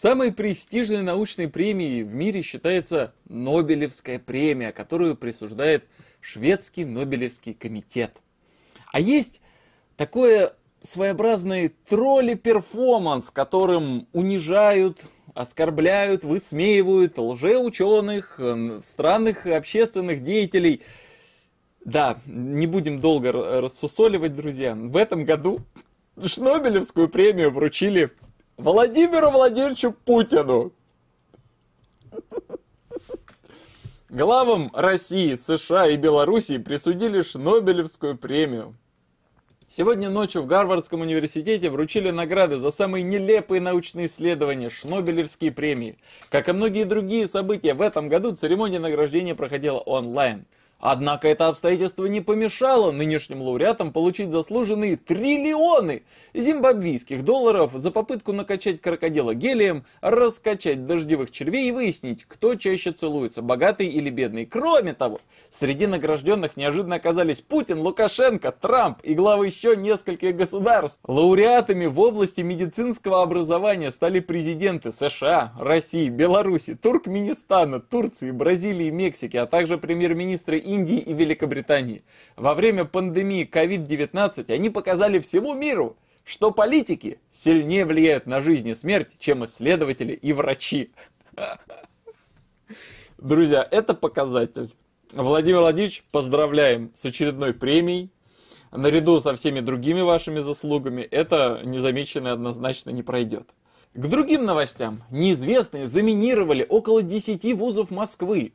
Самой престижной научной премией в мире считается Нобелевская премия, которую присуждает шведский Нобелевский комитет. А есть такое своеобразный тролли-перформанс, которым унижают, оскорбляют, высмеивают лжеученых, э, странных общественных деятелей. Да, не будем долго рассусоливать, друзья. В этом году Шнобелевскую премию вручили Владимиру Владимировичу Путину. Главам России, США и Белоруссии присудили Шнобелевскую премию. Сегодня ночью в Гарвардском университете вручили награды за самые нелепые научные исследования Шнобелевские премии. Как и многие другие события, в этом году церемония награждения проходила онлайн. Однако это обстоятельство не помешало нынешним лауреатам получить заслуженные триллионы зимбабвийских долларов за попытку накачать крокодила гелием, раскачать дождевых червей и выяснить, кто чаще целуется, богатый или бедный. Кроме того, среди награжденных неожиданно оказались Путин, Лукашенко, Трамп и главы еще нескольких государств. Лауреатами в области медицинского образования стали президенты США, России, Беларуси, Туркменистана, Турции, Бразилии, Мексики, а также премьер-министры Индии и Великобритании. Во время пандемии COVID-19 они показали всему миру, что политики сильнее влияют на жизнь и смерть, чем исследователи и врачи. Друзья, это показатель. Владимир Владимирович, поздравляем с очередной премией. Наряду со всеми другими вашими заслугами это незамеченное однозначно не пройдет. К другим новостям. Неизвестные заминировали около 10 вузов Москвы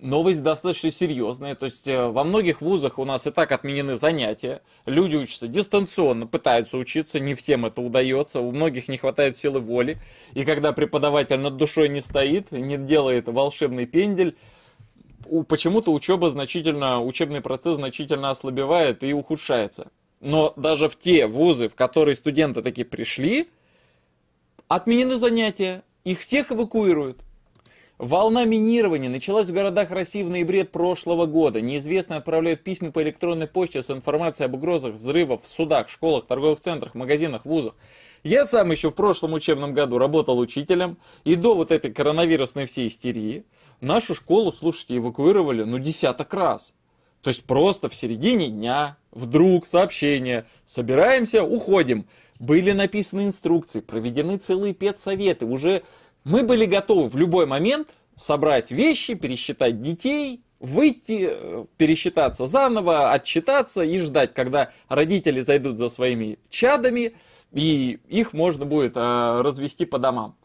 новость достаточно серьезная. То есть э, во многих вузах у нас и так отменены занятия. Люди учатся дистанционно, пытаются учиться, не всем это удается. У многих не хватает силы воли. И когда преподаватель над душой не стоит, не делает волшебный пендель, почему-то учеба значительно, учебный процесс значительно ослабевает и ухудшается. Но даже в те вузы, в которые студенты такие пришли, отменены занятия, их всех эвакуируют. Волна минирования началась в городах России в ноябре прошлого года. Неизвестные отправляют письма по электронной почте с информацией об угрозах взрывов в судах, школах, торговых центрах, магазинах, вузах. Я сам еще в прошлом учебном году работал учителем, и до вот этой коронавирусной всей истерии нашу школу, слушайте, эвакуировали ну десяток раз. То есть просто в середине дня вдруг сообщение «собираемся, уходим». Были написаны инструкции, проведены целые педсоветы, уже мы были готовы в любой момент собрать вещи, пересчитать детей, выйти, э, пересчитаться заново, отчитаться и ждать, когда родители зайдут за своими чадами, и их можно будет э, развести по домам.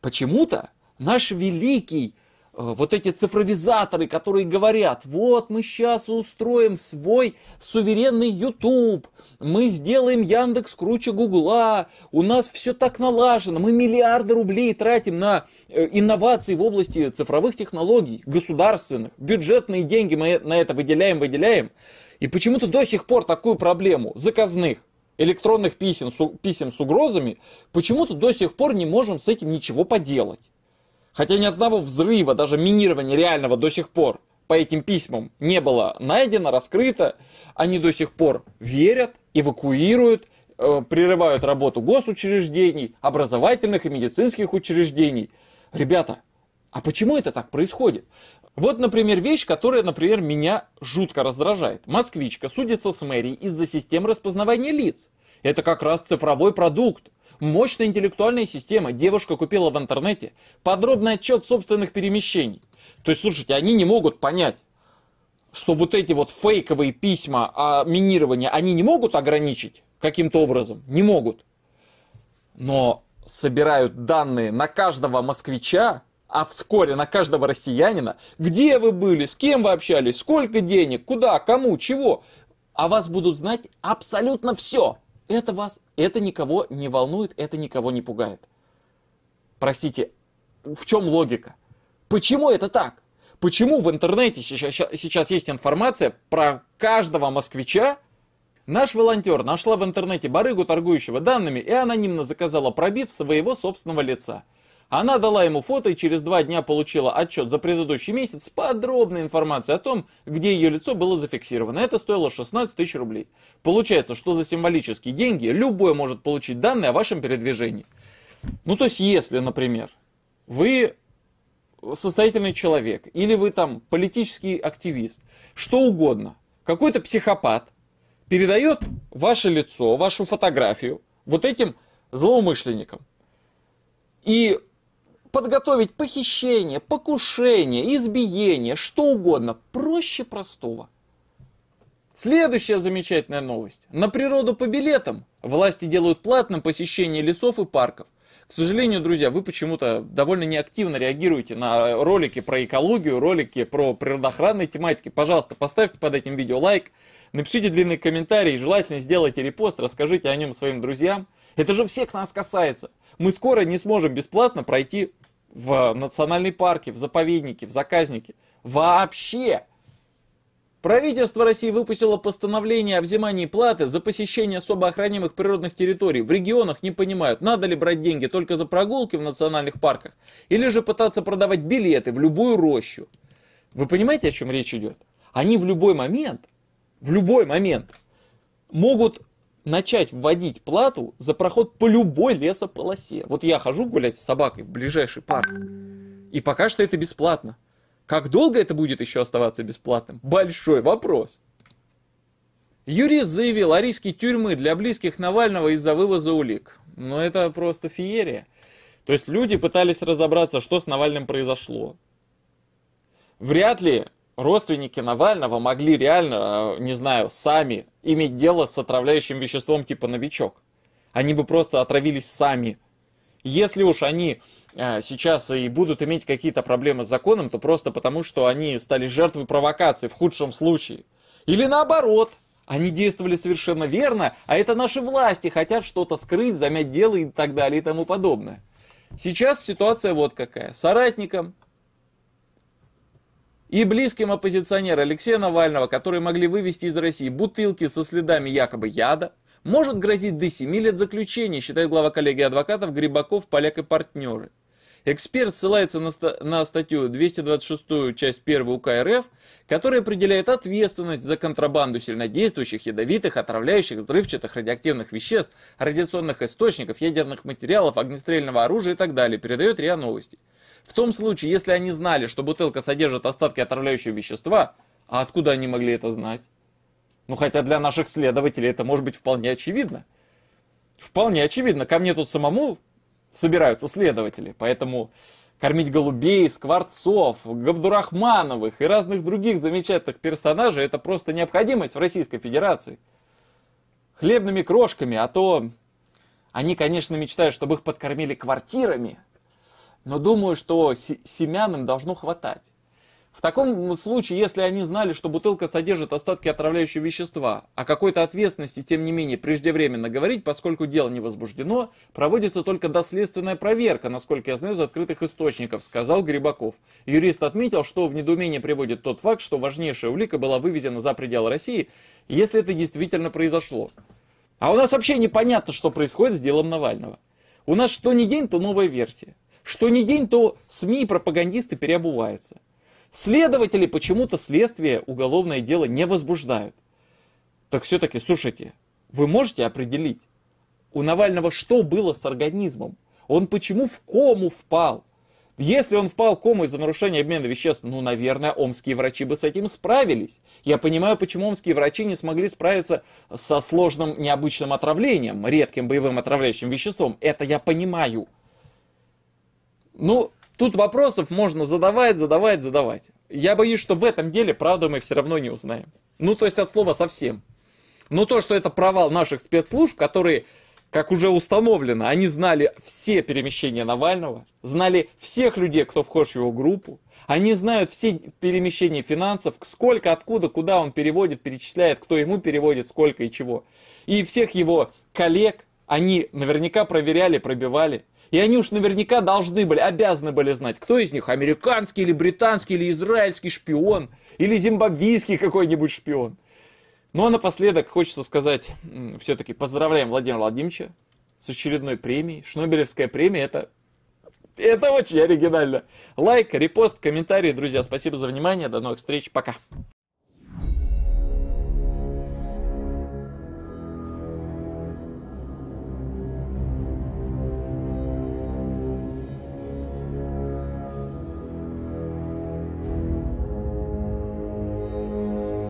Почему-то наш великий Э, вот эти цифровизаторы, которые говорят, вот мы сейчас устроим свой суверенный YouTube, мы сделаем Яндекс круче Гугла, у нас все так налажено, мы миллиарды рублей тратим на э, инновации в области цифровых технологий, государственных, бюджетные деньги мы на это выделяем, выделяем. И почему-то до сих пор такую проблему заказных электронных писем, писем с угрозами, почему-то до сих пор не можем с этим ничего поделать. Хотя ни одного взрыва, даже минирования реального до сих пор по этим письмам не было найдено, раскрыто. Они до сих пор верят, эвакуируют, э, прерывают работу госучреждений, образовательных и медицинских учреждений. Ребята, а почему это так происходит? Вот, например, вещь, которая, например, меня жутко раздражает. Москвичка судится с мэрией из-за систем распознавания лиц. Это как раз цифровой продукт мощная интеллектуальная система. Девушка купила в интернете подробный отчет собственных перемещений. То есть, слушайте, они не могут понять, что вот эти вот фейковые письма о минировании, они не могут ограничить каким-то образом? Не могут. Но собирают данные на каждого москвича, а вскоре на каждого россиянина, где вы были, с кем вы общались, сколько денег, куда, кому, чего. А вас будут знать абсолютно все. Это вас, это никого не волнует, это никого не пугает. Простите, в чем логика? Почему это так? Почему в интернете сейчас, сейчас есть информация про каждого москвича? Наш волонтер нашла в интернете барыгу, торгующего данными, и анонимно заказала пробив своего собственного лица – она дала ему фото и через два дня получила отчет за предыдущий месяц с подробной информацией о том, где ее лицо было зафиксировано. Это стоило 16 тысяч рублей. Получается, что за символические деньги любой может получить данные о вашем передвижении. Ну то есть, если, например, вы состоятельный человек, или вы там политический активист, что угодно, какой-то психопат передает ваше лицо, вашу фотографию вот этим злоумышленникам. И подготовить похищение, покушение, избиение, что угодно, проще простого. Следующая замечательная новость. На природу по билетам власти делают платным посещение лесов и парков. К сожалению, друзья, вы почему-то довольно неактивно реагируете на ролики про экологию, ролики про природоохранные тематики. Пожалуйста, поставьте под этим видео лайк, напишите длинный комментарий, желательно сделайте репост, расскажите о нем своим друзьям. Это же всех нас касается. Мы скоро не сможем бесплатно пройти в национальные парки, в заповедники, в заказники. Вообще! Правительство России выпустило постановление о взимании платы за посещение особо охраняемых природных территорий. В регионах не понимают, надо ли брать деньги только за прогулки в национальных парках, или же пытаться продавать билеты в любую рощу. Вы понимаете, о чем речь идет? Они в любой момент, в любой момент могут начать вводить плату за проход по любой лесополосе. Вот я хожу гулять с собакой в ближайший парк, и пока что это бесплатно. Как долго это будет еще оставаться бесплатным? Большой вопрос. Юрист заявил о риске тюрьмы для близких Навального из-за вывоза улик. Но ну, это просто феерия. То есть люди пытались разобраться, что с Навальным произошло. Вряд ли родственники Навального могли реально, э, не знаю, сами иметь дело с отравляющим веществом типа новичок. Они бы просто отравились сами. Если уж они э, сейчас и будут иметь какие-то проблемы с законом, то просто потому, что они стали жертвой провокации в худшем случае. Или наоборот, они действовали совершенно верно, а это наши власти хотят что-то скрыть, замять дело и так далее и тому подобное. Сейчас ситуация вот какая. Соратникам и близким оппозиционера Алексея Навального, которые могли вывести из России бутылки со следами якобы яда, может грозить до 7 лет заключения, считает глава коллегии адвокатов Грибаков, Поляк и партнеры. Эксперт ссылается на, ста- на статью 226, часть 1 УК РФ, которая определяет ответственность за контрабанду сильнодействующих, ядовитых, отравляющих, взрывчатых, радиоактивных веществ, радиационных источников, ядерных материалов, огнестрельного оружия и так далее, передает РИА Новости. В том случае, если они знали, что бутылка содержит остатки отравляющего вещества, а откуда они могли это знать? Ну, хотя для наших следователей это может быть вполне очевидно. Вполне очевидно. Ко мне тут самому собираются следователи, поэтому кормить голубей, скворцов, Габдурахмановых и разных других замечательных персонажей – это просто необходимость в Российской Федерации. Хлебными крошками, а то они, конечно, мечтают, чтобы их подкормили квартирами – но думаю, что семян им должно хватать. В таком случае, если они знали, что бутылка содержит остатки отравляющего вещества, о а какой-то ответственности, тем не менее, преждевременно говорить, поскольку дело не возбуждено, проводится только доследственная проверка, насколько я знаю, из открытых источников, сказал Грибаков. Юрист отметил, что в недоумение приводит тот факт, что важнейшая улика была вывезена за пределы России, если это действительно произошло. А у нас вообще непонятно, что происходит с делом Навального. У нас что ни день, то новая версия. Что не день, то СМИ и пропагандисты переобуваются. Следователи почему-то следствие уголовное дело не возбуждают. Так все-таки, слушайте, вы можете определить, у Навального что было с организмом? Он почему в кому впал? Если он впал в кому из-за нарушения обмена веществ, ну, наверное, омские врачи бы с этим справились. Я понимаю, почему омские врачи не смогли справиться со сложным необычным отравлением, редким боевым отравляющим веществом. Это я понимаю. Ну, тут вопросов можно задавать, задавать, задавать. Я боюсь, что в этом деле правду мы все равно не узнаем. Ну, то есть от слова совсем. Но то, что это провал наших спецслужб, которые, как уже установлено, они знали все перемещения Навального, знали всех людей, кто вхож в его группу, они знают все перемещения финансов, сколько, откуда, куда он переводит, перечисляет, кто ему переводит, сколько и чего. И всех его коллег они наверняка проверяли, пробивали. И они уж наверняка должны были, обязаны были знать, кто из них американский или британский или израильский шпион, или зимбабвийский какой-нибудь шпион. Ну а напоследок хочется сказать, все-таки поздравляем Владимира Владимировича с очередной премией. Шнобелевская премия это это очень оригинально. Лайк, репост, комментарии, друзья. Спасибо за внимание. До новых встреч. Пока.